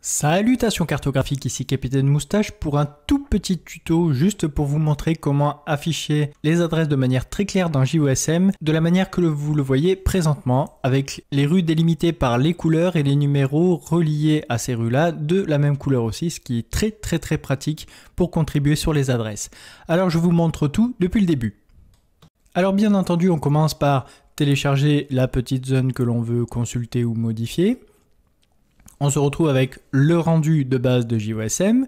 Salutations cartographiques, ici Capitaine Moustache pour un tout petit tuto juste pour vous montrer comment afficher les adresses de manière très claire dans JOSM de la manière que vous le voyez présentement avec les rues délimitées par les couleurs et les numéros reliés à ces rues là de la même couleur aussi ce qui est très très très pratique pour contribuer sur les adresses. Alors je vous montre tout depuis le début. Alors bien entendu, on commence par télécharger la petite zone que l'on veut consulter ou modifier. On se retrouve avec le rendu de base de JOSM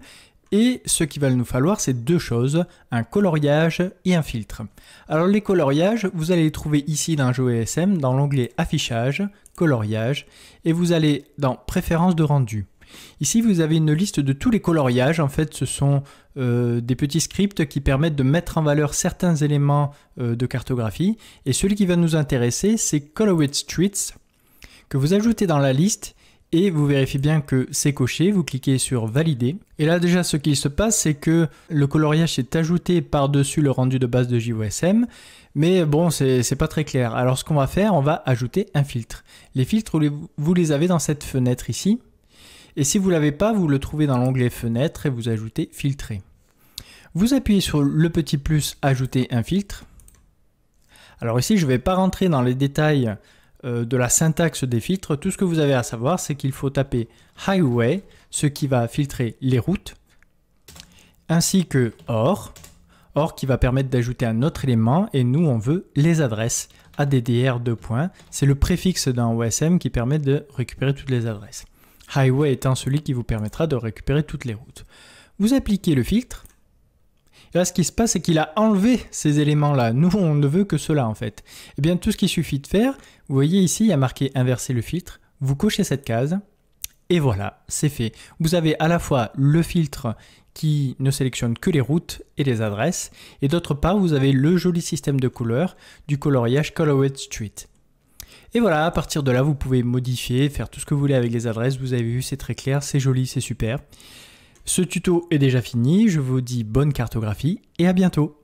et ce qu'il va nous falloir, c'est deux choses, un coloriage et un filtre. Alors les coloriages, vous allez les trouver ici dans JOSM, dans l'onglet Affichage, Coloriage, et vous allez dans Préférences de rendu. Ici, vous avez une liste de tous les coloriages. En fait, ce sont euh, des petits scripts qui permettent de mettre en valeur certains éléments euh, de cartographie. Et celui qui va nous intéresser, c'est with Streets, que vous ajoutez dans la liste et vous vérifiez bien que c'est coché, vous cliquez sur valider. Et là déjà ce qui se passe c'est que le coloriage est ajouté par-dessus le rendu de base de JOSM, mais bon c'est pas très clair. Alors ce qu'on va faire, on va ajouter un filtre. Les filtres vous les avez dans cette fenêtre ici, et si vous ne l'avez pas, vous le trouvez dans l'onglet Fenêtre et vous ajoutez Filtrer. Vous appuyez sur le petit plus Ajouter un filtre. Alors ici, je ne vais pas rentrer dans les détails euh, de la syntaxe des filtres. Tout ce que vous avez à savoir, c'est qu'il faut taper Highway, ce qui va filtrer les routes, ainsi que OR, OR qui va permettre d'ajouter un autre élément, et nous, on veut les adresses. ADDR 2. C'est le préfixe d'un OSM qui permet de récupérer toutes les adresses. Highway étant celui qui vous permettra de récupérer toutes les routes. Vous appliquez le filtre. Et là, ce qui se passe, c'est qu'il a enlevé ces éléments-là. Nous, on ne veut que cela, en fait. Eh bien, tout ce qu'il suffit de faire, vous voyez ici, il y a marqué inverser le filtre. Vous cochez cette case. Et voilà, c'est fait. Vous avez à la fois le filtre qui ne sélectionne que les routes et les adresses, et d'autre part, vous avez le joli système de couleurs du coloriage Colorway Street. Et voilà, à partir de là, vous pouvez modifier, faire tout ce que vous voulez avec les adresses. Vous avez vu, c'est très clair, c'est joli, c'est super. Ce tuto est déjà fini. Je vous dis bonne cartographie et à bientôt.